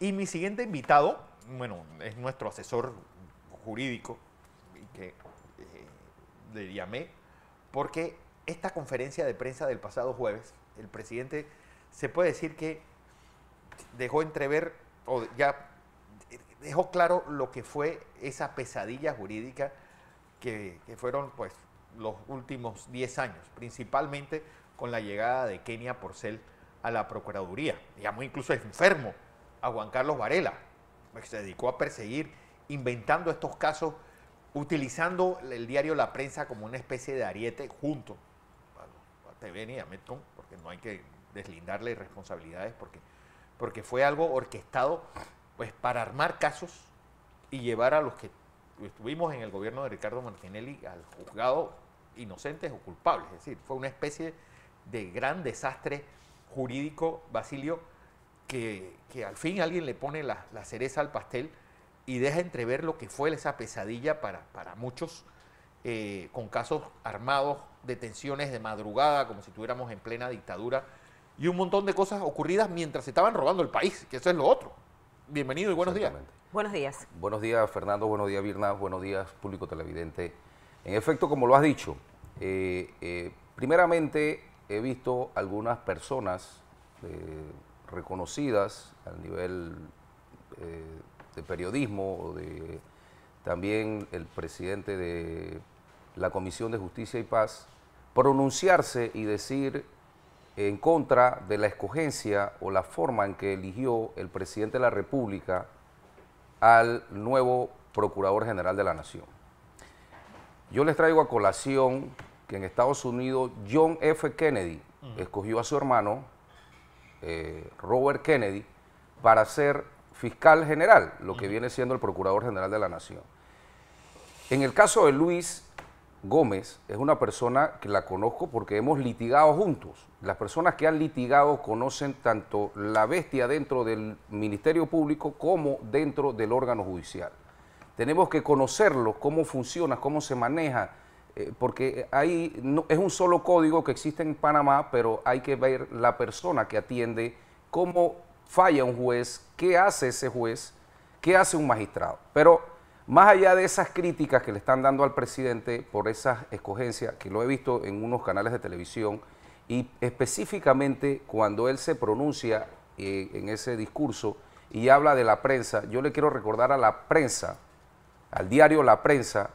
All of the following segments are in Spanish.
Y mi siguiente invitado, bueno, es nuestro asesor jurídico, que eh, le llamé, porque esta conferencia de prensa del pasado jueves, el presidente se puede decir que dejó entrever, o ya dejó claro lo que fue esa pesadilla jurídica que, fueron pues los últimos 10 años, principalmente con la llegada de Kenia Porcel a la Procuraduría, digamos incluso enfermo a Juan Carlos Varela, que pues, se dedicó a perseguir, inventando estos casos, utilizando el diario La Prensa como una especie de ariete junto a TVN y a Metcon, porque no hay que deslindarle responsabilidades, porque, porque fue algo orquestado pues, para armar casos y llevar a los que estuvimos en el gobierno de Ricardo Martinelli al juzgado inocentes o culpables. Es decir, fue una especie de gran desastre jurídico, Basilio, que, al fin alguien le pone la, cereza al pastel y deja entrever lo que fue esa pesadilla para, para muchos, eh, con casos armados, detenciones de madrugada, como si estuviéramos en plena dictadura, y un montón de cosas ocurridas mientras se estaban robando el país, que eso es lo otro. Bienvenido y buenos días. Buenos días. Buenos días, Fernando. Buenos días, Virna. Buenos días, público televidente. En efecto, como lo has dicho, eh, eh, primeramente he visto algunas personas, reconocidas al nivel eh, de periodismo, de, también el presidente de la Comisión de Justicia y Paz, pronunciarse y decir en contra de la escogencia o la forma en que eligió el presidente de la República al nuevo Procurador General de la Nación. Yo les traigo a colación que en Estados Unidos John F. Kennedy escogió a su hermano eh, Robert Kennedy para ser fiscal general, lo que viene siendo el Procurador General de la Nación. En el caso de Luis Gómez, es una persona que la conozco porque hemos litigado juntos. Las personas que han litigado conocen tanto la bestia dentro del Ministerio Público como dentro del órgano judicial. Tenemos que conocerlo, cómo funciona, cómo se maneja, eh, porque hay no, es un solo código que existe en Panamá, pero hay que ver la persona que atiende, cómo falla un juez, qué hace ese juez, qué hace un magistrado. Pero más allá de esas críticas que le están dando al presidente por esas escogencias, que lo he visto en unos canales de televisión, y específicamente cuando él se pronuncia eh, en ese discurso y habla de la prensa, yo le quiero recordar a la prensa, al diario La Prensa,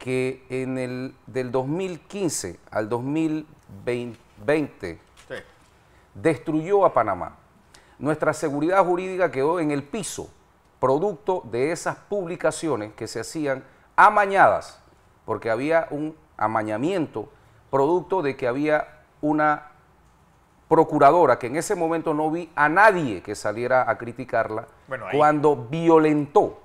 que en el del 2015 al 2020 destruyó a Panamá. Nuestra seguridad jurídica quedó en el piso, producto de esas publicaciones que se hacían amañadas, porque había un amañamiento, producto de que había una procuradora que en ese momento no vi a nadie que saliera a criticarla, cuando violentó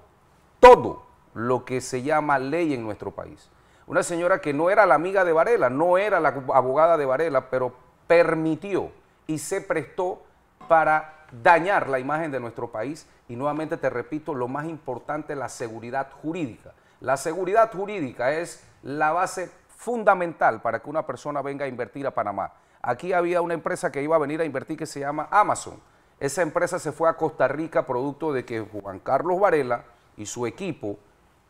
todo lo que se llama ley en nuestro país. Una señora que no era la amiga de Varela, no era la abogada de Varela, pero permitió y se prestó para dañar la imagen de nuestro país. Y nuevamente te repito, lo más importante, es la seguridad jurídica. La seguridad jurídica es la base fundamental para que una persona venga a invertir a Panamá. Aquí había una empresa que iba a venir a invertir que se llama Amazon. Esa empresa se fue a Costa Rica producto de que Juan Carlos Varela y su equipo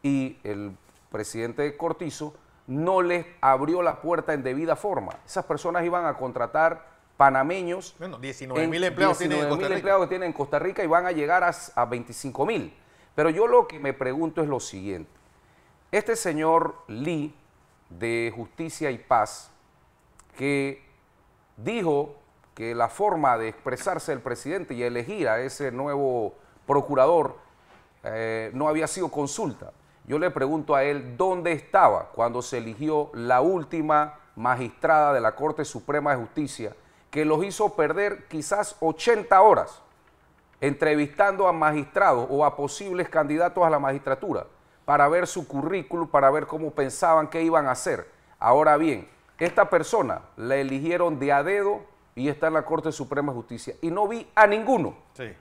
y el presidente Cortizo no les abrió la puerta en debida forma. Esas personas iban a contratar panameños. Bueno, 19 mil empleados, empleados que tienen en Costa Rica y van a llegar a, a 25 mil. Pero yo lo que me pregunto es lo siguiente. Este señor Lee de Justicia y Paz, que dijo que la forma de expresarse el presidente y elegir a ese nuevo procurador eh, no había sido consulta, yo le pregunto a él dónde estaba cuando se eligió la última magistrada de la Corte Suprema de Justicia, que los hizo perder quizás 80 horas entrevistando a magistrados o a posibles candidatos a la magistratura para ver su currículum, para ver cómo pensaban, que iban a hacer. Ahora bien, esta persona la eligieron de a dedo y está en la Corte Suprema de Justicia. Y no vi a ninguno,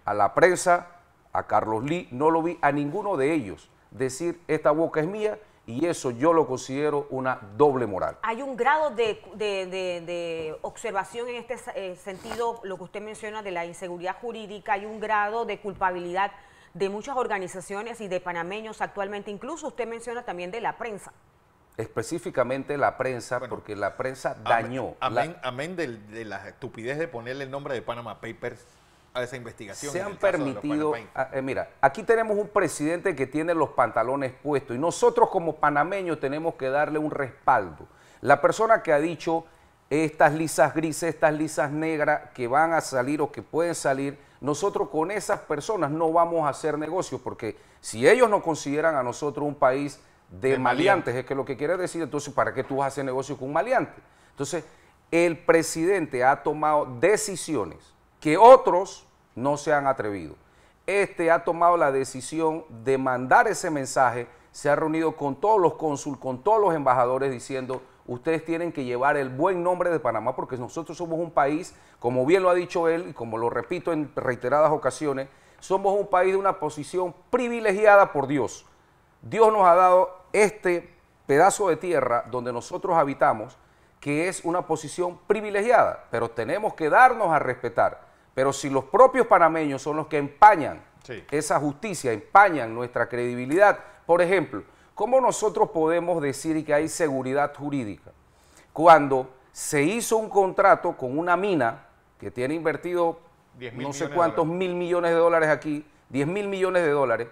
a la prensa, a Carlos Lee, no lo vi a ninguno de ellos decir esta boca es mía y eso yo lo considero una doble moral. Hay un grado de, observación en este eh, sentido, lo que usted menciona de la inseguridad jurídica, hay un grado de culpabilidad de muchas organizaciones y de panameños actualmente, incluso usted menciona también de la prensa. Específicamente la prensa, porque la prensa dañó. Amén, de, de la estupidez de ponerle el nombre de Panama Papers a esa investigación. Se han permitido, ah, eh, mira, aquí tenemos un presidente que tiene los pantalones puestos y nosotros como panameños tenemos que darle un respaldo. La persona que ha dicho estas lisas grises, estas lisas negras que van a salir o que pueden salir, nosotros con esas personas no vamos a hacer negocios porque si ellos no consideran a nosotros un país de, maleantes, es que lo que quiere decir, entonces, ¿para qué tú vas a hacer negocio con un maleante? Entonces, el presidente ha tomado decisiones que otros no se han atrevido. Este ha tomado la decisión de mandar ese mensaje, se ha reunido con todos los cónsul, con todos los embajadores diciendo, ustedes tienen que llevar el buen nombre de Panamá porque nosotros somos un país, como bien lo ha dicho él y como lo repito en reiteradas ocasiones, somos un país de una posición privilegiada por Dios. Dios nos ha dado este pedazo de tierra donde nosotros habitamos, que es una posición privilegiada, pero tenemos que darnos a respetar. Pero si los propios panameños son los que empañan esa justicia, empañan nuestra credibilidad, por ejemplo, ¿cómo nosotros podemos decir que hay seguridad jurídica? Cuando se hizo un contrato con una mina que tiene invertido no sé cuántos mil millones de dólares aquí, 10 mil millones de dólares,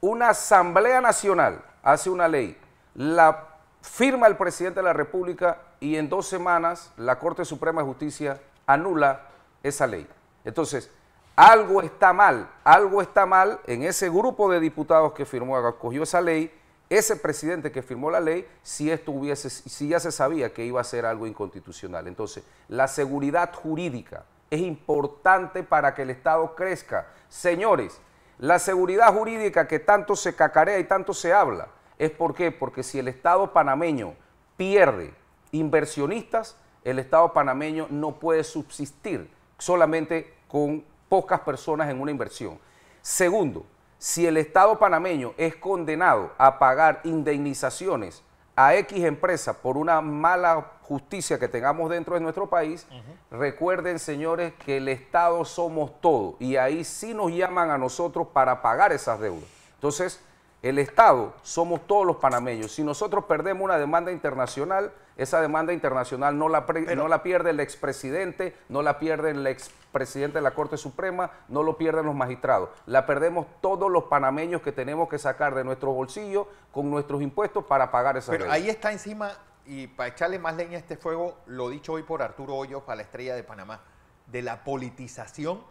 una Asamblea Nacional hace una ley, la firma el presidente de la República y en dos semanas la Corte Suprema de Justicia anula esa ley. Entonces, algo está mal, algo está mal en ese grupo de diputados que firmó, acogió esa ley, ese presidente que firmó la ley, si, esto hubiese, si ya se sabía que iba a ser algo inconstitucional. Entonces, la seguridad jurídica es importante para que el Estado crezca. Señores, la seguridad jurídica que tanto se cacarea y tanto se habla, ¿es por qué? Porque si el Estado panameño pierde inversionistas, el Estado panameño no puede subsistir solamente con pocas personas en una inversión. Segundo, si el Estado panameño es condenado a pagar indemnizaciones a X empresa por una mala justicia que tengamos dentro de nuestro país, recuerden señores que el Estado somos todo y ahí sí nos llaman a nosotros para pagar esas deudas. Entonces, el Estado somos todos los panameños. Si nosotros perdemos una demanda internacional, esa demanda internacional no la, no la pierde el expresidente, no la pierde el expresidente de la Corte Suprema, no lo pierden los magistrados. La perdemos todos los panameños que tenemos que sacar de nuestro bolsillo con nuestros impuestos para pagar esa Pero ahí está encima, y para echarle más leña a este fuego, lo dicho hoy por Arturo Hoyos para la Estrella de Panamá, de la politización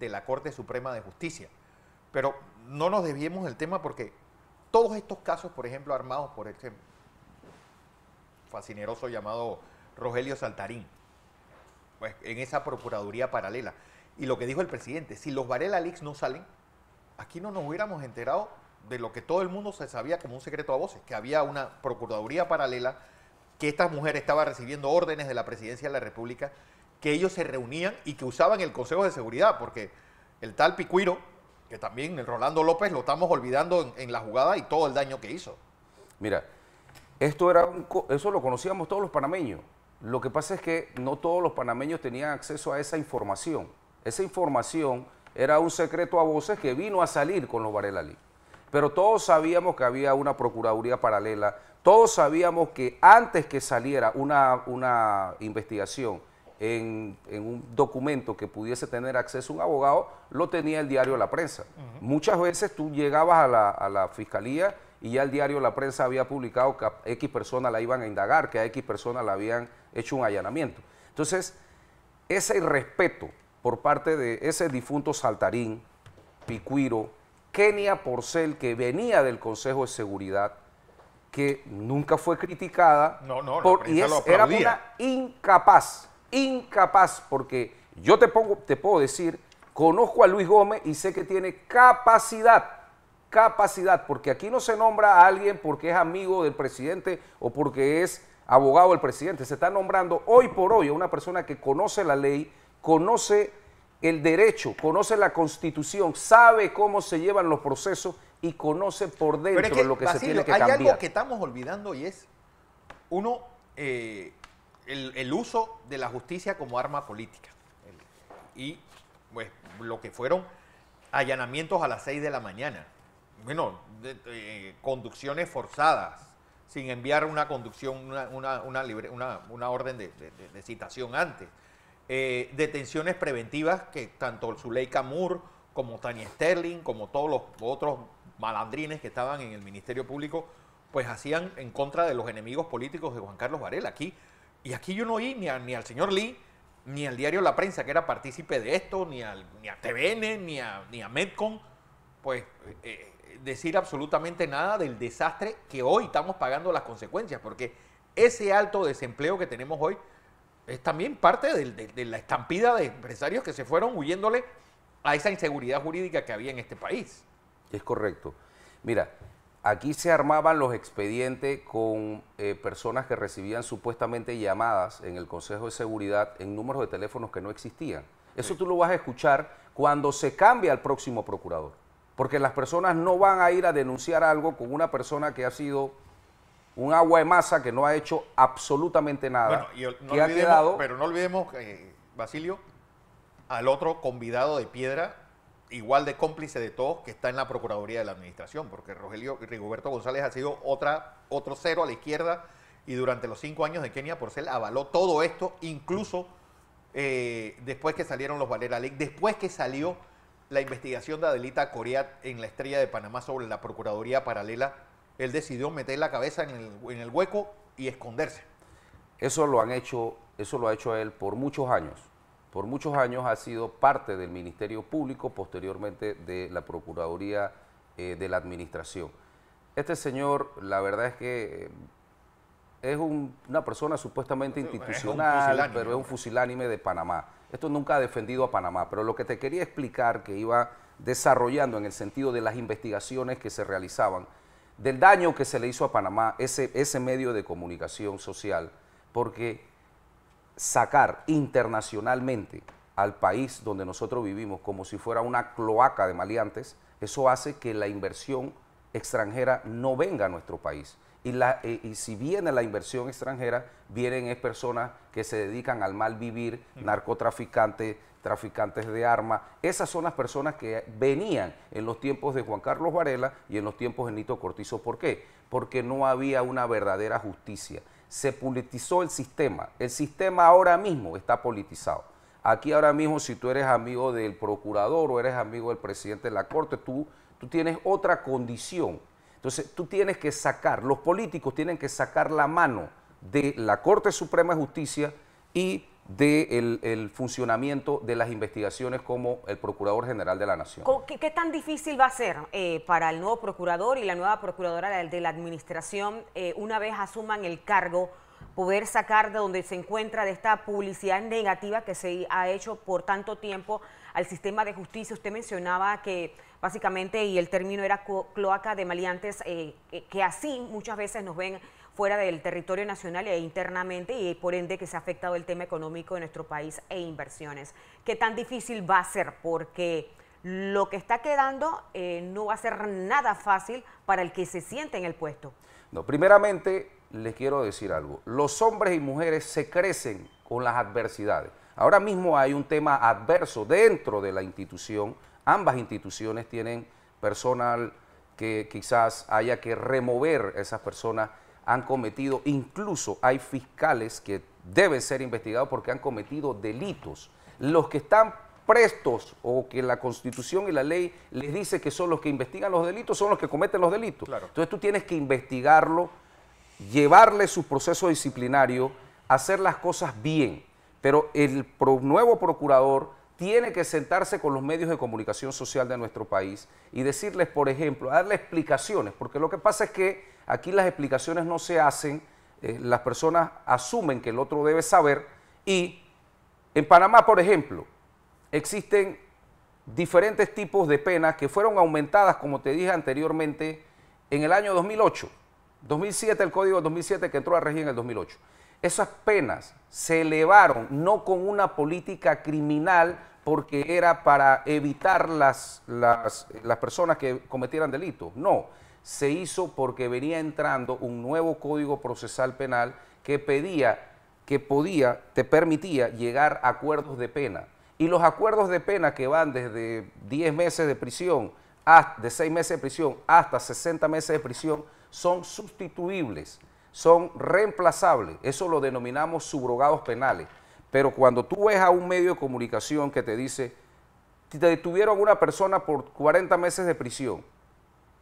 de la Corte Suprema de Justicia. Pero no nos desviemos del tema porque todos estos casos, por ejemplo, armados por este fascineroso llamado Rogelio Saltarín, pues, en esa Procuraduría paralela. Y lo que dijo el presidente, si los Varela Leaks no salen, aquí no nos hubiéramos enterado de lo que todo el mundo se sabía como un secreto a voces, que había una Procuraduría paralela, que esta mujer estaba recibiendo órdenes de la Presidencia de la República, que ellos se reunían y que usaban el Consejo de Seguridad, porque el tal Picuiro que también el Rolando López lo estamos olvidando en, la jugada y todo el daño que hizo. Mira, esto era eso lo conocíamos todos los panameños. Lo que pasa es que no todos los panameños tenían acceso a esa información. Esa información era un secreto a voces que vino a salir con los Varela Lee. Pero todos sabíamos que había una procuraduría paralela, todos sabíamos que antes que saliera una, una investigación en, un documento que pudiese tener acceso un abogado, lo tenía el diario La Prensa. Muchas veces tú llegabas a la, fiscalía y ya el diario La Prensa había publicado que a X personas la iban a indagar, que a X personas la habían hecho un allanamiento. Entonces, ese respeto por parte de ese difunto Saltarín, Picuiro, Kenia Porcel, que venía del Consejo de Seguridad, que nunca fue criticada, no, no, era una incapaz incapaz, porque yo te, pongo, te puedo decir, conozco a Luis Gómez y sé que tiene capacidad, capacidad, porque aquí no se nombra a alguien porque es amigo del presidente o porque es abogado del presidente, se está nombrando hoy por hoy a una persona que conoce la ley, conoce el derecho, conoce la constitución, sabe cómo se llevan los procesos y conoce por dentro lo que se tiene que cambiar. Hay algo que estamos olvidando y es, uno, eh, el, uso de la justicia como arma política. Y pues lo que fueron allanamientos a las 6 de la mañana. Bueno, eh, conducciones forzadas, sin enviar una conducción, una, una, una, orden de, citación antes. Eh, detenciones preventivas que tanto Zuleika Moore como Tania Sterling, como todos los otros malandrines que estaban en el Ministerio Público, pues hacían en contra de los enemigos políticos de Juan Carlos Varela. Aquí y aquí yo no oí ni, al señor Lee, ni al diario La Prensa, que era partícipe de esto, ni, al, ni a TVN, ni a, ni a Medcon, pues eh, eh, decir absolutamente nada del desastre que hoy estamos pagando las consecuencias, porque ese alto desempleo que tenemos hoy es también parte de, de la estampida de empresarios que se fueron huyéndole a esa inseguridad jurídica que había en este país. Es correcto. Mira, Aquí se armaban los expedientes con eh, personas que recibían supuestamente llamadas en el Consejo de Seguridad en números de teléfonos que no existían. Eso tú lo vas a escuchar cuando se cambie al próximo procurador, porque las personas no van a ir a denunciar algo con una persona que ha sido un agua de masa que no ha hecho absolutamente nada. pero no olvidemos, eh, Basilio, al otro convidado de piedra igual de cómplice de todos que está en la Procuraduría de la Administración, porque Rogelio Rigoberto González ha sido otra, otro cero a la izquierda y durante los cinco años de Kenia Porcel avaló todo esto, incluso eh, después que salieron los Valera Ley, después que salió la investigación de Adelita Coriat en la estrella de Panamá sobre la Procuraduría Paralela, él decidió meter la cabeza en el, en el hueco y esconderse. Eso lo han hecho, eso lo ha hecho él por muchos años por muchos años ha sido parte del Ministerio Público, posteriormente de la Procuraduría eh, de la Administración. Este señor, la verdad es que eh, es una persona supuestamente institucional, pero es un fusilánime de Panamá. Esto nunca ha defendido a Panamá, pero lo que te quería explicar que iba desarrollando en el sentido de las investigaciones que se realizaban, del daño que se le hizo a Panamá, ese medio de comunicación social, porque sacar internacionalmente al país donde nosotros vivimos como si fuera una cloaca de maleantes, eso hace que la inversión extranjera no venga a nuestro país. Y, la, eh, y, si viene la inversión extranjera, vienen es personas que se dedican al mal vivir, narcotraficantes, traficantes de armas. Esas son las personas que venían en los tiempos de Juan Carlos Varela y en los tiempos de Nito Cortizo. ¿Por qué? Porque no había una verdadera justicia se politizó el sistema. El sistema ahora mismo está politizado. Aquí ahora mismo, si tú eres amigo del procurador o eres amigo del presidente de la Corte, tú, tú tienes otra condición. Entonces, tú tienes que sacar, los políticos tienen que sacar la mano de la Corte Suprema de Justicia y del de el funcionamiento de las investigaciones como el Procurador General de la Nación. ¿Qué, tan difícil va a ser eh, para el nuevo Procurador y la nueva Procuradora de la Administración, eh, una vez asuman el cargo, poder sacar de donde se encuentra de esta publicidad negativa que se ha hecho por tanto tiempo al sistema de justicia? Usted mencionaba que básicamente, y el término era cloaca de maleantes, eh, que así muchas veces nos ven fuera del territorio nacional e internamente y por ende que se ha afectado el tema económico de nuestro país e inversiones. ¿Qué tan difícil va a ser? Porque lo que está quedando eh, no va a ser nada fácil para el que se siente en el puesto. No, primeramente les quiero decir algo. Los hombres y mujeres se crecen con las adversidades. Ahora mismo hay un tema adverso dentro de la institución. Ambas instituciones tienen personal que quizás haya que remover esas personas han cometido, incluso hay fiscales que deben ser investigados porque han cometido delitos. Los que están prestos o que la constitución y la ley les dice que son los que investigan los delitos, son los que cometen los delitos. Entonces tú tienes que investigarlo, llevarle su proceso disciplinario, hacer las cosas bien. Pero el nuevo procurador tiene que sentarse con los medios de comunicación social de nuestro país y decirles, por ejemplo, darle explicaciones, porque lo que pasa es que Aquí las explicaciones no se hacen, eh, las personas asumen que el otro debe saber y en Panamá, por ejemplo, existen diferentes tipos de penas que fueron aumentadas, como te dije anteriormente, en el año 2008, 2007, el código 2007 que entró a regir en el 2008. Esas penas se elevaron no con una política criminal porque era para evitar las, las, las personas que cometieran delitos, no, se hizo porque venía entrando un nuevo código procesal penal que pedía, que podía, te permitía llegar a acuerdos de pena. Y los acuerdos de pena que van desde 10 meses de prisión, de 6 meses de prisión hasta 60 meses de prisión, son sustituibles, son reemplazables. Eso lo denominamos subrogados penales. Pero cuando tú ves a un medio de comunicación que te dice, te detuvieron a una persona por 40 meses de prisión,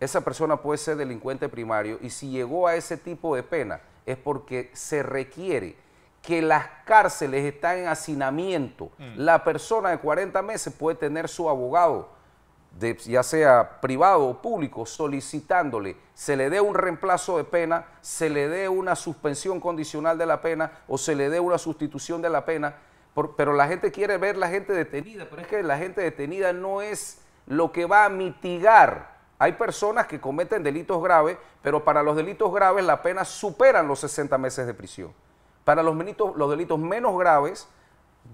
esa persona puede ser delincuente primario y si llegó a ese tipo de pena es porque se requiere que las cárceles están en hacinamiento. Mm. La persona de 40 meses puede tener su abogado, ya sea privado o público, solicitándole se le dé un reemplazo de pena, se le dé una suspensión condicional de la pena o se le dé una sustitución de la pena. pero la gente quiere ver la gente detenida, pero es que la gente detenida no es lo que va a mitigar hay personas que cometen delitos graves, pero para los delitos graves la pena superan los 60 meses de prisión. Para los, delitos, los delitos menos graves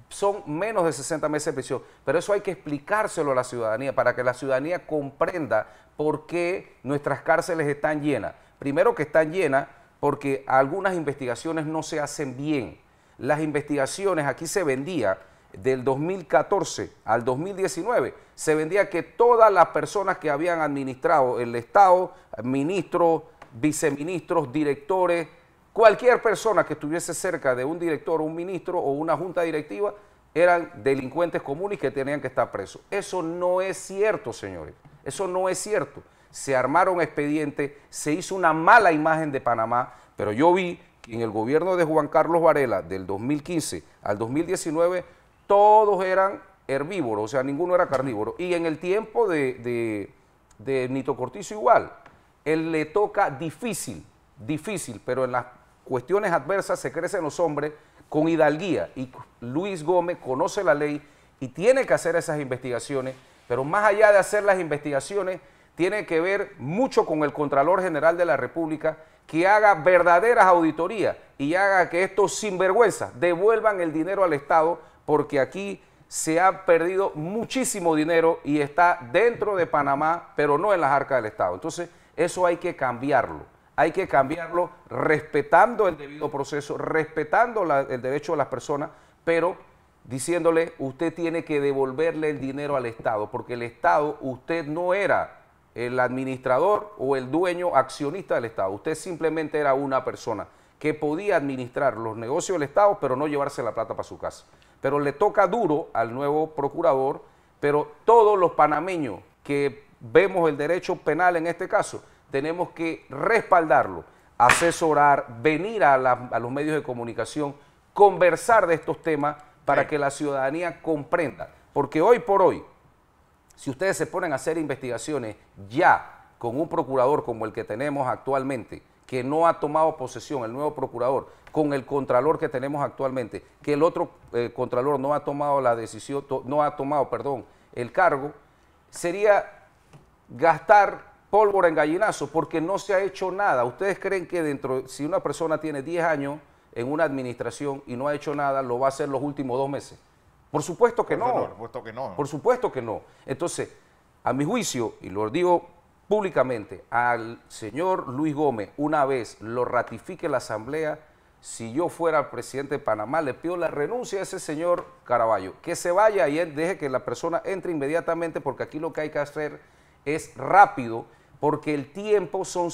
son menos de 60 meses de prisión. Pero eso hay que explicárselo a la ciudadanía para que la ciudadanía comprenda por qué nuestras cárceles están llenas. Primero que están llenas porque algunas investigaciones no se hacen bien. Las investigaciones, aquí se vendían del 2014 al 2019, se vendía que todas las personas que habían administrado el Estado, ministros, viceministros, directores, cualquier persona que estuviese cerca de un director, un ministro o una junta directiva, eran delincuentes comunes que tenían que estar presos. Eso no es cierto, señores. Eso no es cierto. Se armaron expedientes, se hizo una mala imagen de Panamá, pero yo vi que en el gobierno de Juan Carlos Varela del 2015 al 2019 todos eran herbívoros, o sea, ninguno era carnívoro. Y en el tiempo de, de, Nito Cortizo igual, él le toca difícil, difícil, pero en las cuestiones adversas se crecen los hombres con hidalguía. Y Luis Gómez conoce la ley y tiene que hacer esas investigaciones, pero más allá de hacer las investigaciones, tiene que ver mucho con el Contralor General de la República que haga verdaderas auditorías y haga que estos sinvergüenzas devuelvan el dinero al Estado porque aquí se ha perdido muchísimo dinero y está dentro de Panamá, pero no en las arcas del Estado. Entonces, eso hay que cambiarlo. Hay que cambiarlo respetando el debido proceso, respetando el derecho de las personas, pero diciéndole, usted tiene que devolverle el dinero al Estado, porque el Estado, usted no era el administrador o el dueño accionista del Estado. Usted simplemente era una persona que podía administrar los negocios del Estado, pero no llevarse la plata para su casa. Pero le toca duro al nuevo procurador, pero todos los panameños que vemos el derecho penal en este caso, tenemos que respaldarlo, asesorar, venir a, los medios de comunicación, conversar de estos temas para que la ciudadanía comprenda. Porque hoy por hoy si ustedes se ponen a hacer investigaciones ya con un procurador como el que tenemos actualmente, que no ha tomado posesión el nuevo procurador, con el contralor que tenemos actualmente, que el otro eh, contralor no ha tomado la decisión, no ha tomado, perdón, el cargo, sería gastar pólvora en gallinazo porque no se ha hecho nada. ¿Ustedes creen que dentro, si una persona tiene 10 años en una administración y no ha hecho nada, lo va a hacer los últimos dos meses? Por supuesto que no. Por supuesto que no. Por supuesto que no. Entonces, a mi juicio, y lo digo públicamente, al señor Luis Gómez, una vez lo ratifique la Asamblea, si yo fuera el presidente de Panamá, le pido la renuncia a ese señor Caraballo, que se vaya y él deje que la persona entre inmediatamente, porque aquí lo que hay que hacer es rápido, porque el tiempo son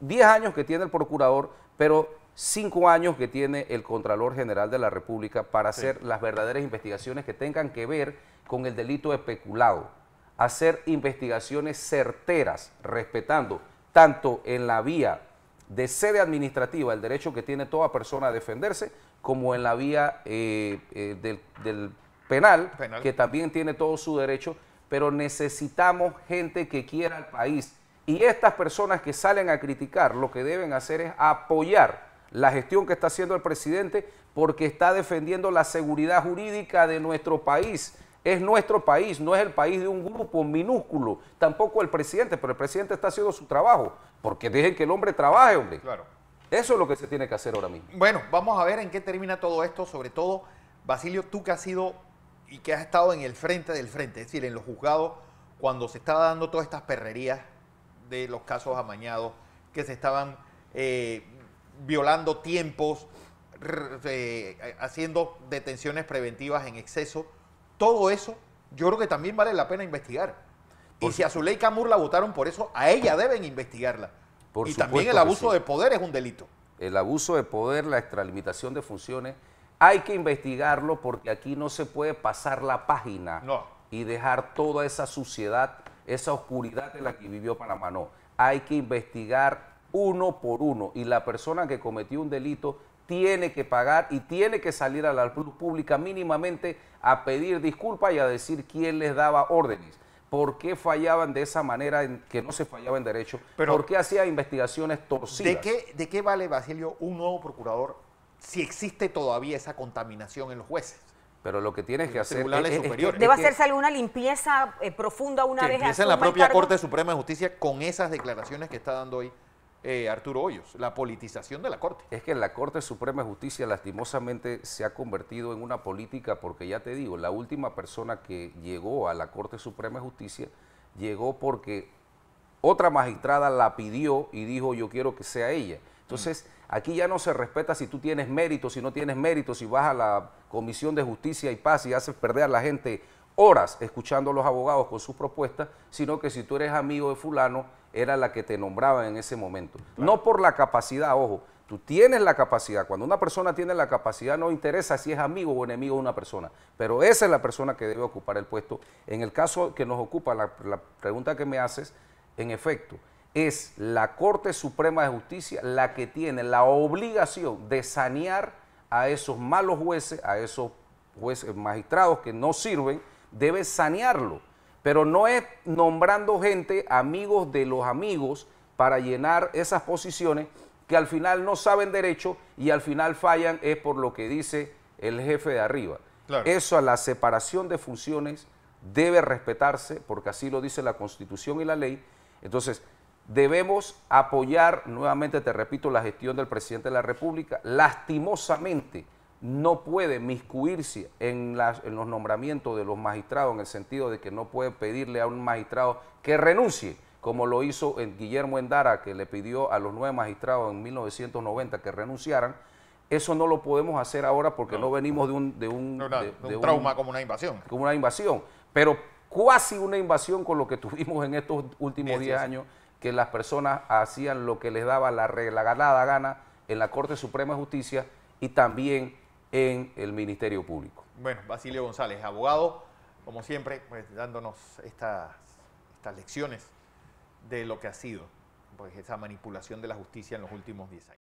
10 años que tiene el procurador, pero cinco años que tiene el Contralor General de la República para hacer las verdaderas investigaciones que tengan que ver con el delito especulado, hacer investigaciones certeras, respetando tanto en la vía de sede administrativa el derecho que tiene toda persona a defenderse, como en la vía eh, eh, del, penal, penal, que también tiene todo su derecho, pero necesitamos gente que quiera al país. Y estas personas que salen a criticar, lo que deben hacer es apoyar la gestión que está haciendo el presidente porque está defendiendo la seguridad jurídica de nuestro país. Es nuestro país, no es el país de un grupo minúsculo, tampoco el presidente, pero el presidente está haciendo su trabajo, porque dejen que el hombre trabaje, hombre. Claro. Eso es lo que se tiene que hacer ahora mismo. Bueno, vamos a ver en qué termina todo esto, sobre todo, Basilio, tú que has sido y que has estado en el frente del frente, es decir, en los juzgados, cuando se estaba dando todas estas perrerías de los casos amañados que se estaban eh, violando tiempos, eh, haciendo detenciones preventivas en exceso. Todo eso yo creo que también vale la pena investigar. y si a Zuleika Mur la votaron por eso, a ella deben investigarla. y también el abuso de poder es un delito. El abuso de poder, la extralimitación de funciones, hay que investigarlo porque aquí no se puede pasar la página y dejar toda esa suciedad, esa oscuridad en la que vivió Panamá. No, hay que investigar uno por uno. Y la persona que cometió un delito tiene que pagar y tiene que salir a la luz pública mínimamente a pedir disculpas y a decir quién les daba órdenes. ¿Por qué fallaban de esa manera en que no se fallaba en derecho? Pero, ¿Por qué hacía investigaciones torcidas? ¿De qué, ¿De qué vale, Basilio, un nuevo procurador si existe todavía esa contaminación en los jueces? Pero lo que tienes que hacer es, debe hacerse alguna limpieza eh, profunda una vez. Empieza en la propia Corte Suprema de Justicia con esas declaraciones que está dando hoy eh, Arturo Hoyos, la politización de la Corte. Es que la Corte Suprema de Justicia lastimosamente se ha convertido en una política porque ya te digo, la última persona que llegó a la Corte Suprema de Justicia llegó porque otra magistrada la pidió y dijo yo quiero que sea ella. Entonces, aquí ya no se respeta si tú tienes mérito, si no tienes mérito, si vas a la Comisión de Justicia y Paz y haces perder a la gente horas escuchando a los abogados con sus propuestas, sino que si tú eres amigo de fulano, era la que te nombraba en ese momento. No por la capacidad, ojo, tú tienes la capacidad. Cuando una persona tiene la capacidad no interesa si es amigo o enemigo de una persona, pero esa es la persona que debe ocupar el puesto. En el caso que nos ocupa, la, la pregunta que me haces, en efecto, es la Corte Suprema de Justicia la que tiene la obligación de sanear a esos malos jueces, a esos jueces, magistrados que no sirven, debe sanearlo pero no es nombrando gente, amigos de los amigos, para llenar esas posiciones que al final no saben derecho y al final fallan es por lo que dice el jefe de arriba. Eso a la separación de funciones debe respetarse porque así lo dice la Constitución y la ley. Entonces, debemos apoyar, nuevamente te repito, la gestión del presidente de la República. Lastimosamente, no puede miscuirse en, los nombramientos de los magistrados, en el sentido de que no puede pedirle a un magistrado que renuncie, como lo hizo Guillermo Endara, que le pidió a los nueve magistrados en 1990 que renunciaran. Eso no lo podemos hacer ahora porque no, venimos de un, trauma como una invasión. Como una invasión, pero casi una invasión con lo que tuvimos en estos últimos 10 años, que las personas hacían lo que les daba la ganada gana en la Corte Suprema de Justicia y también en el Ministerio Público. Bueno, Basilio González, abogado, como siempre, pues dándonos estas, estas lecciones de lo que ha sido pues, esa manipulación de la justicia en los últimos 10 años.